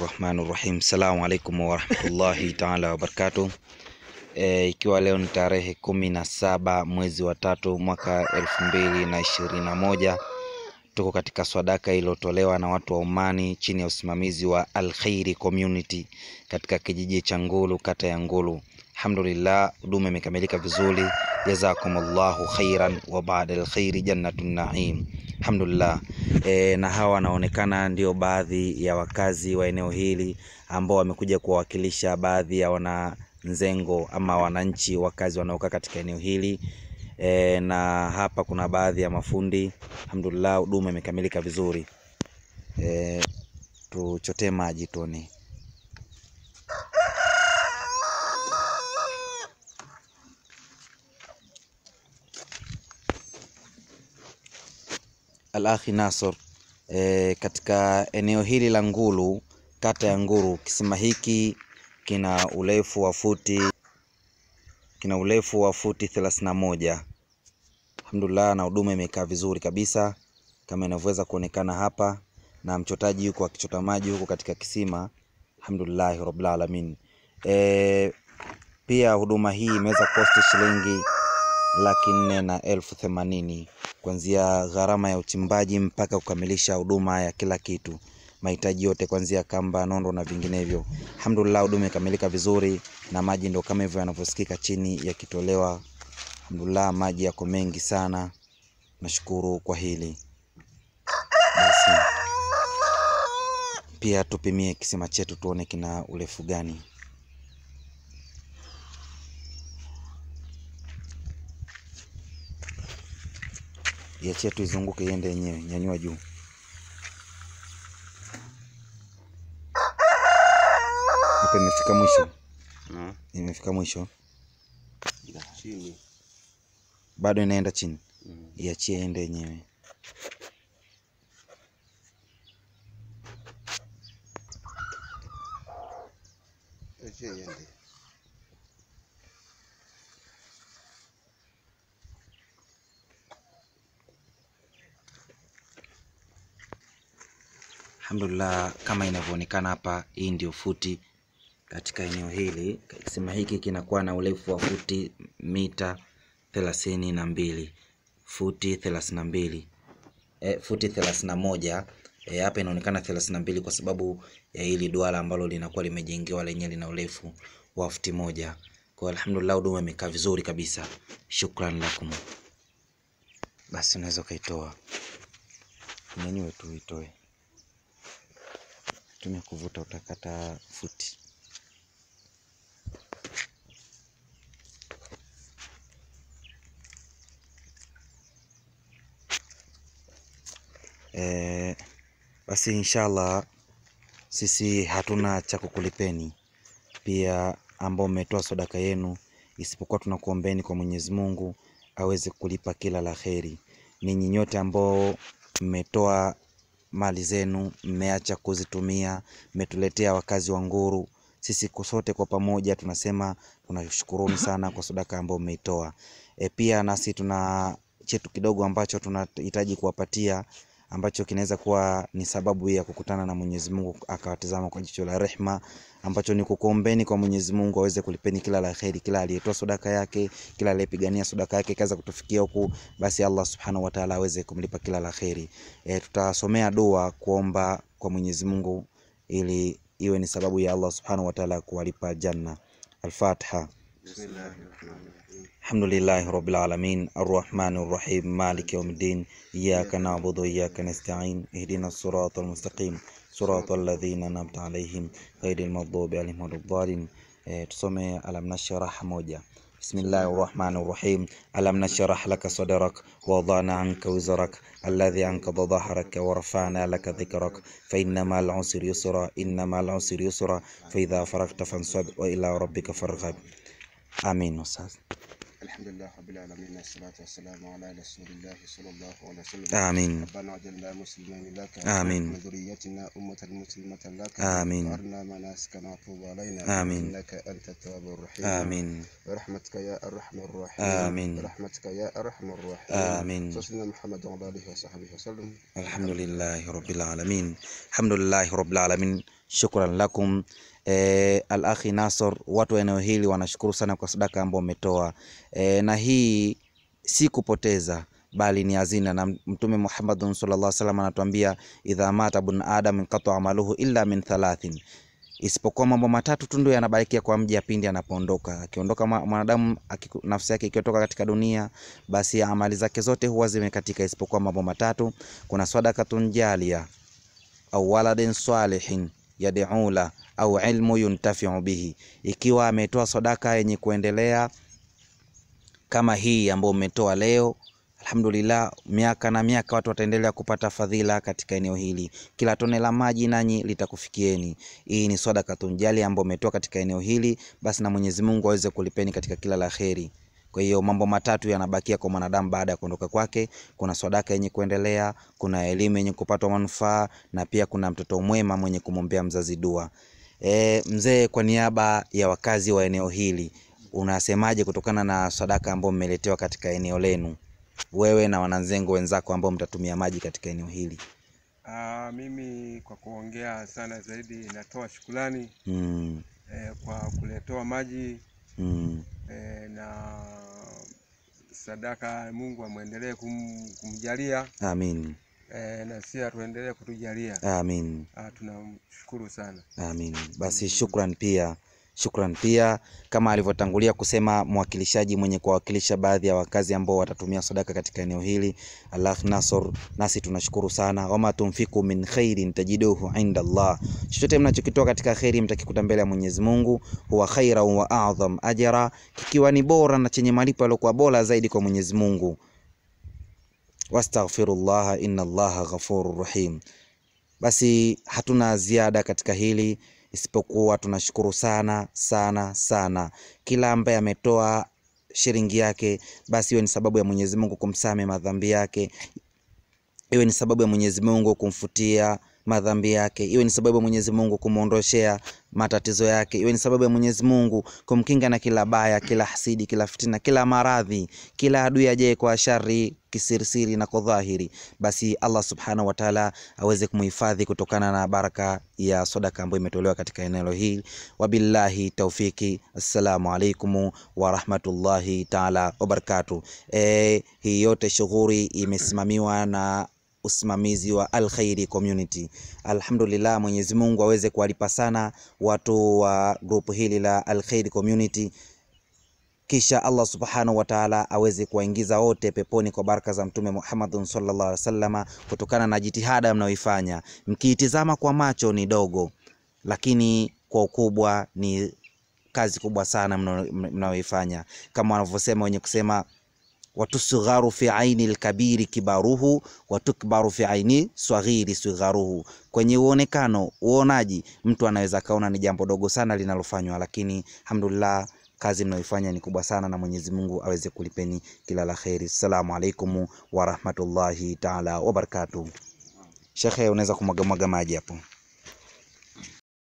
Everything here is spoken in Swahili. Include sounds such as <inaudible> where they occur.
Rahmani Rahim. Salamu alaikum warahmatullahi <laughs> taala wabarakatuh. E, eh, ikiwa leo ni tarehe kumi na saba mwezi wa tatu mwaka elfu mbili na ishirini na moja tuko katika swadaka iliyotolewa na watu wa umani chini ya usimamizi wa Al Community katika kijiji cha Ngulu, kata ya Ngulu. Alhamdulillah, huduma imekamilika vizuri jazakumullahu khairan wa baada alkhairi jannatu naim. Alhamdulillah. E, na hawa wanaonekana ndio baadhi ya wakazi wa eneo hili ambao wamekuja kuwawakilisha baadhi ya wana nzengo ama wananchi wakazi wanaokaa katika eneo hili e, na hapa kuna baadhi ya mafundi. Alhamdulillah, huduma imekamilika vizuri. E, tuchotee maji tuone. al Nasor e, katika eneo hili la Ngulu, kata ya Nguru. Kisima hiki kina urefu wa futi kina urefu wa futi thelathini na moja. Alhamdulillah, na huduma imekaa vizuri kabisa kama inavyoweza kuonekana hapa, na mchotaji yuko akichota maji huko katika kisima. Alhamdulillah rabbil alamin. E, pia huduma hii imeweza kosti shilingi laki nne na elfu themanini kuanzia gharama ya uchimbaji mpaka kukamilisha huduma ya kila kitu, mahitaji yote kuanzia kamba, nondo na vinginevyo. Alhamdulillah, huduma imekamilika vizuri na maji ndo kama hivyo yanavyosikika chini yakitolewa. Alhamdulillah, maji yako mengi sana, nashukuru kwa hili. Basi pia tupimie kisima chetu tuone kina urefu gani. iachie tu izunguke iende yenyewe, nyanyua juu. Hapa imefika mwisho mm. Imefika mwisho chini. Bado inaenda chini mm. Iachie iende yenyewe. yeah, yeah. Alhamdulillah, kama inavyoonekana hapa, hii ndio futi katika eneo hili. Kisima hiki kinakuwa na urefu wa futi mita thelathini na mbili futi thelathini na mbili e, futi thelathini na moja e, hapa inaonekana thelathini na mbili kwa sababu ya hili duara ambalo linakuwa limejengewa lenyewe lina urefu wa futi moja. Kwa alhamdulillah, huduma imekaa vizuri kabisa, shukran lakum. Basi unaweza ukaitoa, nyanyue tu itoe unatumia kuvuta utakata futi. E, basi inshallah sisi hatuna cha kukulipeni pia ambao umetoa sadaka yenu, isipokuwa tunakuombeni kwa Mwenyezi Mungu aweze kulipa kila la Ninyi nyote ambao mmetoa mali zenu, mmeacha kuzitumia, mmetuletea wakazi wa Nguru. Sisi sote kwa pamoja tunasema tunashukuruni sana kwa sadaka ambayo mmeitoa. E, pia nasi tuna chetu kidogo ambacho tunahitaji kuwapatia ambacho kinaweza kuwa ni sababu ya kukutana na Mwenyezi Mungu akawatazama kwa jicho la rehma, ambacho ni kukuombeni kwa Mwenyezi Mungu aweze kulipeni kila la kheri, kila aliyetoa sadaka yake, kila aliyepigania sadaka yake kaza kutufikia huku, basi Allah Subhanahu wa Ta'ala aweze kumlipa kila la kheri. E, tutasomea dua kuomba kwa Mwenyezi Mungu ili iwe ni sababu ya Allah Subhanahu wa Ta'ala kuwalipa janna. Al-Fatiha. الحمد لله رب العالمين الرحمن الرحيم مالك يوم الدين إياك نعبد وإياك نستعين اهدنا الصراط المستقيم صراط الذين أنعمت عليهم غير المغضوب عليهم ولا تسمى إيه، ألم نشرح موجة بسم الله الرحمن الرحيم ألم نشرح لك صدرك ووضعنا عنك وزرك الذي أنقض ظهرك ورفعنا لك ذكرك فإنما العسر يسرا إنما العسر يسرا فإذا فرغت فانصب وإلى ربك فارغب امين استاذ الحمد لله رب العالمين والصلاة والسلام على رسول الله صلى الله عليه وسلم آمين ربنا اجعلنا مسلمين لك آمين وذريتنا أمة مسلمة لك آمين وارنا مناسكنا طوب علينا آمين إنك أنت التواب الرحيم آمين برحمتك يا أرحم الراحمين آمين برحمتك يا أرحم الراحمين آمين سيدنا محمد وعلى آله وصحبه وسلم الحمد لله رب العالمين الحمد لله رب العالمين شكرا لكم e, eh, Al Akhi Nasor, watu wa eneo hili wanashukuru sana kwa sadaka ambayo umetoa e, eh, na hii si kupoteza bali ni hazina, na Mtume Muhammad sallallahu alaihi wasallam anatuambia idha mata bun adam inqata amaluhu illa min thalathin isipokuwa mambo matatu tu ndio yanabakia kwa mja pindi anapoondoka. Akiondoka mwanadamu nafsi yake ikiondoka katika dunia, basi amali zake zote huwa zimekatika isipokuwa mambo matatu. Kuna sadaqatun jaliya au waladin salihin yad'ula au ilmu yuntafiu bihi, ikiwa ametoa sadaka yenye kuendelea kama hii ambayo umetoa leo Alhamdulillah, miaka na miaka watu wataendelea kupata fadhila katika eneo hili. Kila tone la maji nanyi litakufikieni. Hii ni sadaka tunjali ambayo umetoa katika eneo hili, basi na Mwenyezi Mungu aweze kulipeni katika kila la kheri. Kwa hiyo mambo matatu yanabakia kwa mwanadamu baada ya kuondoka kwake: kuna sadaka yenye kuendelea, kuna elimu yenye kupatwa manufaa, na pia kuna mtoto mwema mwenye kumwombea mzazi dua. E, mzee, kwa niaba ya wakazi wa eneo hili unasemaje kutokana na sadaka ambayo mmeletewa katika eneo lenu, wewe na wananzengo wenzako ambao mtatumia maji katika eneo hili? Aa, ah, mimi kwa kuongea sana zaidi natoa shukrani mm. E, kwa kuletewa maji mm e, na sadaka Mungu amwendelee kum, kumjalia amin. E, na si atuendelee kutujalia amin. Ah, tunamshukuru sana amin. Basi shukrani pia Shukran pia kama alivyotangulia kusema mwakilishaji mwenye kuwakilisha baadhi ya wakazi ambao watatumia sadaka katika eneo hili Allah Nasor, nasi tunashukuru sana. Wama tumfiku min khairin tajiduhu inda Allah, chochote mnachokitoa katika khairi mtakikuta mbele ya Mwenyezi Mungu. Huwa khaira wa a'dham ajra, kikiwa ni bora na chenye malipo yaliokuwa bora zaidi kwa Mwenyezi Mungu. Wastaghfirullaha inna Allaha ghafurur rahim. Basi hatuna ziada katika hili isipokuwa tunashukuru sana sana sana kila ambaye ametoa shilingi yake, basi hiyo ni sababu ya Mwenyezi Mungu kumsame madhambi yake, iwe ni sababu ya Mwenyezi Mungu kumfutia madhambi yake, iwe ni sababu ya Mwenyezi Mungu kumwondoshea matatizo yake, iwe ni sababu ya Mwenyezi Mungu kumkinga na kila baya, kila hasidi, kila fitina, kila maradhi, kila adui ajaye kwa shari kisirisiri na kwa dhahiri, basi Allah subhanahu wa ta'ala aweze kumhifadhi kutokana na baraka ya sadaka ambayo imetolewa katika eneo hili. Wabillahi taufiki, assalamu alaikum warahmatullahi taala wabarakatuh. E, eh, hii yote shughuli imesimamiwa na usimamizi wa Alkhairi Community. Alhamdulillah, Mwenyezi Mungu aweze kuwalipa sana watu wa grupu hili la Alkhairi Community kisha Allah subhanahu wa ta'ala aweze kuwaingiza wote peponi kwa baraka za Mtume Muhammad sallallahu alaihi wasallam, kutokana na jitihada mnayoifanya. Mkiitizama kwa macho ni dogo, lakini kwa ukubwa ni kazi kubwa sana mnayoifanya, kama wanavyosema wenye kusema watusigharu fi aini lkabiri kibaruhu watukbaru fi aini swaghiri sigharuhu. Kwenye uonekano, uonaji, mtu anaweza kaona ni jambo dogo sana linalofanywa, lakini alhamdulillah kazi mnayoifanya ni kubwa sana, na Mwenyezi Mungu aweze kulipeni kila la kheri. Assalamu alaikum warahmatullahi taala wabarakatuh. Shekhe, unaweza kumwagamwaga maji hapo.